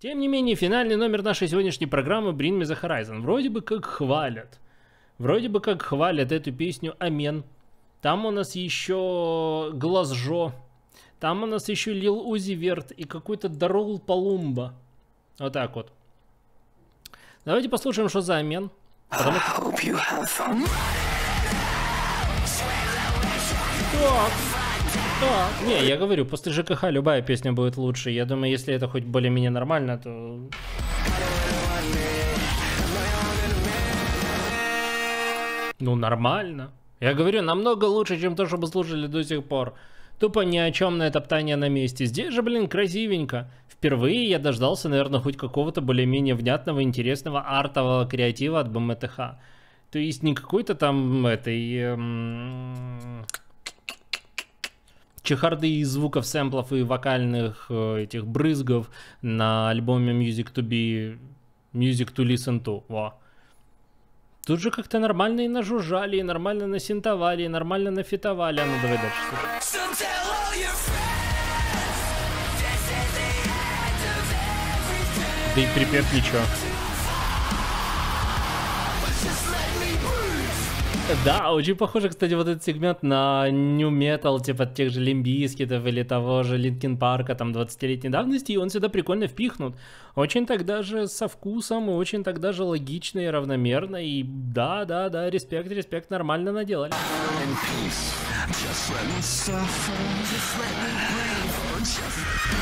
Тем не менее, финальный номер нашей сегодняшней программы Bring Me The Horizon вроде бы как хвалят. Вроде бы как хвалят эту песню Амен. Там у нас еще Глазжо. Там у нас еще Лил Узи Верт и какой-то Дарул Палумба. Вот так вот. Давайте послушаем, что за Амен. Потому Так. Так. Не, я говорю, после ЖКХ любая песня будет лучше. Я думаю, если это хоть более-менее нормально, то... Ну, нормально. Я говорю, намного лучше, чем то, что мы слушали до сих пор. Тупо ни о чем на топтание на месте. Здесь же, блин, красивенько. Впервые я дождался, наверное, хоть какого-то более-менее внятного, интересного артового креатива от БМТХ. То есть не какой-то там этой... Эм чехарды из звуков сэмплов и вокальных э, этих брызгов на альбоме Music to Be, Music to Listen to. Во. Тут же как-то нормально и нажужжали, и нормально насинтовали, и нормально нафитовали. А ну давай дальше. Да и припев ничего. Да, а очень похоже, кстати, вот этот сегмент на New Metal, типа тех же Лимбискитов или того же Линкин Парка, там, 20-летней давности, и он сюда прикольно впихнут. Очень тогда же со вкусом, и очень тогда же логично и равномерно, и да, да, да, респект, респект, нормально наделали. Just let me suffer, just let me breathe, just...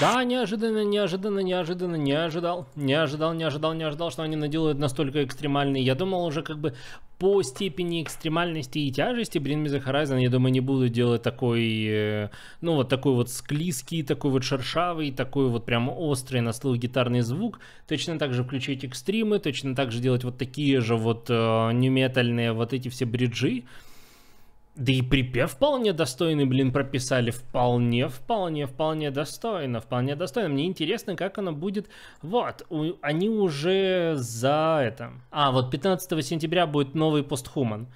Да, неожиданно, неожиданно, неожиданно, не ожидал, не ожидал, не ожидал, не ожидал, что они наделают настолько экстремальные. Я думал уже как бы по степени экстремальности и тяжести Bring Me Horizon, я думаю, не буду делать такой, э, ну вот такой вот склизкий, такой вот шершавый, такой вот прям острый на слух гитарный звук. Точно так же включить экстримы, точно так же делать вот такие же вот э, неметальные вот эти все бриджи. Да и припев вполне достойный, блин, прописали. Вполне, вполне, вполне достойно. Вполне достойно. Мне интересно, как оно будет. Вот, у, они уже за это. А, вот 15 сентября будет новый постхуман.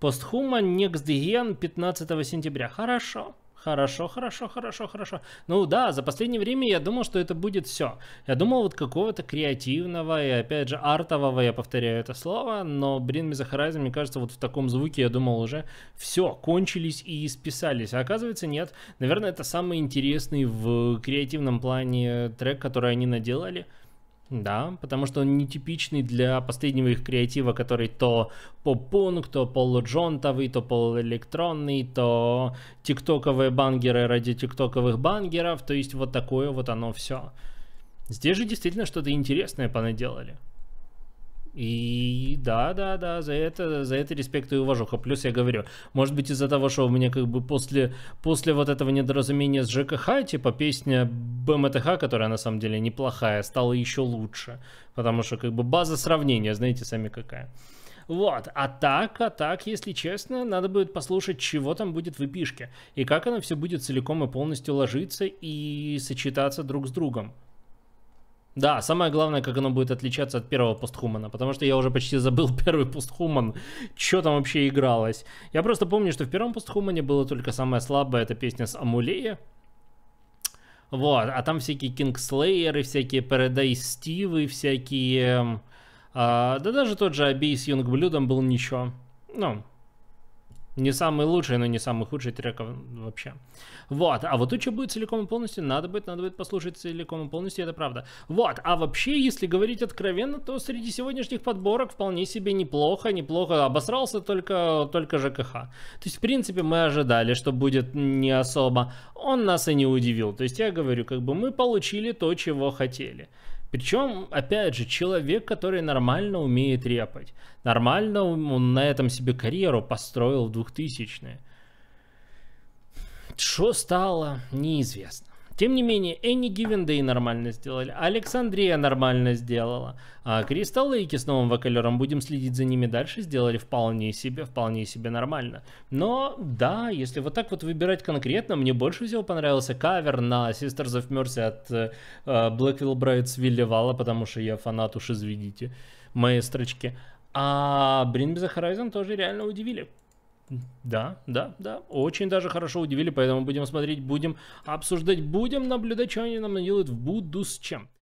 Постхуман Next Gen 15 сентября. Хорошо. Хорошо, хорошо, хорошо, хорошо. Ну да, за последнее время я думал, что это будет все. Я думал вот какого-то креативного и, опять же, артового, я повторяю это слово, но, Брин Мизахарайзен, мне кажется, вот в таком звуке я думал уже все, кончились и списались. А оказывается, нет. Наверное, это самый интересный в креативном плане трек, который они наделали. Да, потому что он нетипичный для последнего их креатива, который то поп-пунк, то полуджонтовый, то полуэлектронный, то тиктоковые бангеры ради тиктоковых бангеров, то есть вот такое вот оно все. Здесь же действительно что-то интересное понаделали. И да, да, да, за это, за это респект и уважуха. Плюс я говорю, может быть из-за того, что у меня как бы после, после вот этого недоразумения с ЖКХ, типа песня БМТХ, которая на самом деле неплохая, стала еще лучше. Потому что как бы база сравнения, знаете сами какая. Вот, а так, а так, если честно, надо будет послушать, чего там будет в эпишке, и как оно все будет целиком и полностью ложиться и сочетаться друг с другом. Да, самое главное, как оно будет отличаться от первого постхумана, потому что я уже почти забыл первый постхуман, что там вообще игралось. Я просто помню, что в первом постхумане было только самая слабая, это песня с Амулея, вот, а там всякие Кингслейеры, всякие Paradise Стивы, всякие... Эм, а, да даже тот же Абей Юнг Блюдом был ничего. Ну, не самый лучший, но не самый худший трек вообще. Вот, а вот Уча будет целиком и полностью, надо будет, надо будет послушать целиком и полностью, это правда. Вот, а вообще, если говорить откровенно, то среди сегодняшних подборок вполне себе неплохо, неплохо обосрался только, только ЖКХ. То есть, в принципе, мы ожидали, что будет не особо. Он нас и не удивил. То есть, я говорю, как бы мы получили то, чего хотели. Причем, опять же, человек, который нормально умеет репать. Нормально он на этом себе карьеру построил в 2000-е. Что стало, неизвестно. Тем не менее, Any Given Day нормально сделали, Александрия нормально сделала, а Crystal Lake с новым вокалером, будем следить за ними дальше, сделали вполне себе, вполне себе нормально. Но да, если вот так вот выбирать конкретно, мне больше всего понравился кавер на Sisters of Mercy от э, Blackwell Brides Вилли потому что я фанат, уж извините, моей строчки. А Bring Me The Horizon тоже реально удивили. Да, да, да. Очень даже хорошо удивили, поэтому будем смотреть, будем обсуждать, будем наблюдать, что они нам делают в будущем.